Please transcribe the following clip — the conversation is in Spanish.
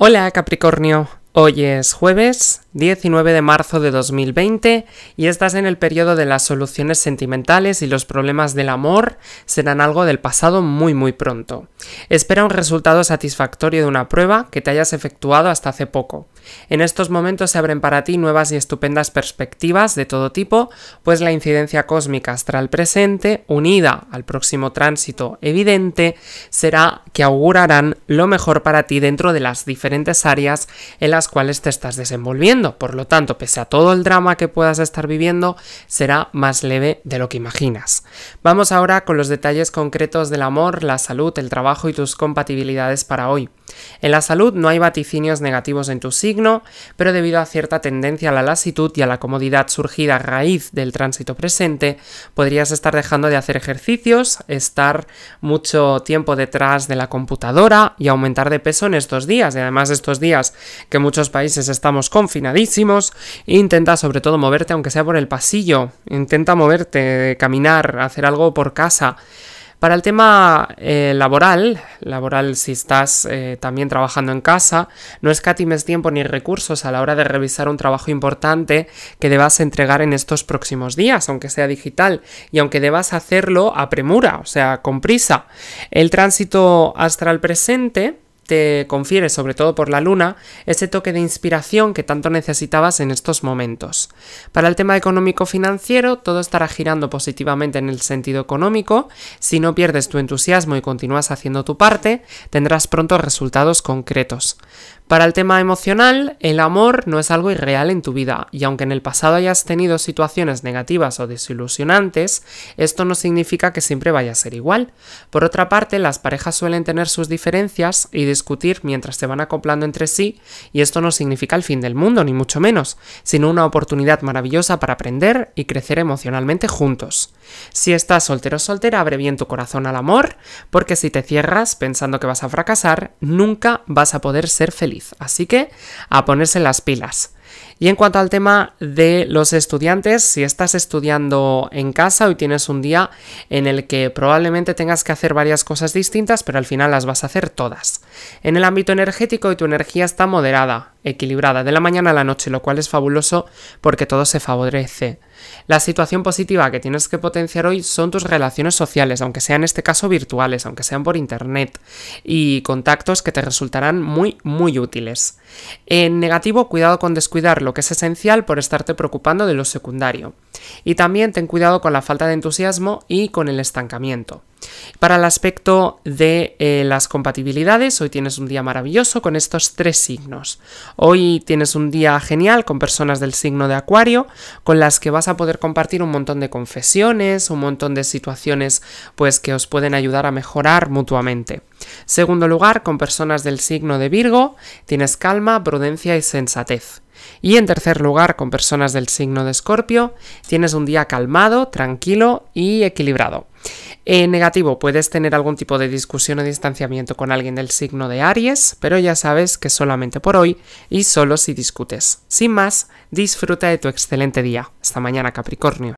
Hola Capricornio, Hoy es jueves 19 de marzo de 2020 y estás en el periodo de las soluciones sentimentales y los problemas del amor serán algo del pasado muy muy pronto. Espera un resultado satisfactorio de una prueba que te hayas efectuado hasta hace poco. En estos momentos se abren para ti nuevas y estupendas perspectivas de todo tipo, pues la incidencia cósmica astral presente, unida al próximo tránsito evidente, será que augurarán lo mejor para ti dentro de las diferentes áreas en las cuales te estás desenvolviendo. Por lo tanto, pese a todo el drama que puedas estar viviendo, será más leve de lo que imaginas. Vamos ahora con los detalles concretos del amor, la salud, el trabajo y tus compatibilidades para hoy. En la salud no hay vaticinios negativos en tu signo, pero debido a cierta tendencia a la lasitud y a la comodidad surgida a raíz del tránsito presente, podrías estar dejando de hacer ejercicios, estar mucho tiempo detrás de la computadora y aumentar de peso en estos días. Y además estos días que muchos países estamos confinadísimos, intenta sobre todo moverte aunque sea por el pasillo, intenta moverte, caminar, hacer algo por casa. Para el tema eh, laboral, laboral si estás eh, también trabajando en casa, no escatimes tiempo ni recursos a la hora de revisar un trabajo importante que debas entregar en estos próximos días, aunque sea digital, y aunque debas hacerlo a premura, o sea, con prisa. El tránsito astral presente te confiere, sobre todo por la luna, ese toque de inspiración que tanto necesitabas en estos momentos. Para el tema económico-financiero, todo estará girando positivamente en el sentido económico. Si no pierdes tu entusiasmo y continúas haciendo tu parte, tendrás pronto resultados concretos. Para el tema emocional, el amor no es algo irreal en tu vida, y aunque en el pasado hayas tenido situaciones negativas o desilusionantes, esto no significa que siempre vaya a ser igual. Por otra parte, las parejas suelen tener sus diferencias y discutir mientras se van acoplando entre sí, y esto no significa el fin del mundo, ni mucho menos, sino una oportunidad maravillosa para aprender y crecer emocionalmente juntos. Si estás soltero o soltera, abre bien tu corazón al amor, porque si te cierras pensando que vas a fracasar, nunca vas a poder ser feliz. Así que, a ponerse las pilas. Y en cuanto al tema de los estudiantes, si estás estudiando en casa, hoy tienes un día en el que probablemente tengas que hacer varias cosas distintas, pero al final las vas a hacer todas. En el ámbito energético, y tu energía está moderada, equilibrada de la mañana a la noche, lo cual es fabuloso porque todo se favorece. La situación positiva que tienes que potenciar hoy son tus relaciones sociales, aunque sean en este caso virtuales, aunque sean por internet, y contactos que te resultarán muy, muy útiles. En negativo, cuidado con descuidar lo que es esencial por estarte preocupando de lo secundario. Y también ten cuidado con la falta de entusiasmo y con el estancamiento. Para el aspecto de eh, las compatibilidades, hoy tienes un día maravilloso con estos tres signos. Hoy tienes un día genial con personas del signo de Acuario, con las que vas a poder compartir un montón de confesiones, un montón de situaciones pues que os pueden ayudar a mejorar mutuamente. Segundo lugar, con personas del signo de Virgo, tienes calma, prudencia y sensatez. Y en tercer lugar, con personas del signo de Escorpio, tienes un día calmado, tranquilo y equilibrado. En negativo, puedes tener algún tipo de discusión o distanciamiento con alguien del signo de Aries, pero ya sabes que solamente por hoy y solo si discutes. Sin más, disfruta de tu excelente día. Hasta mañana, Capricornio.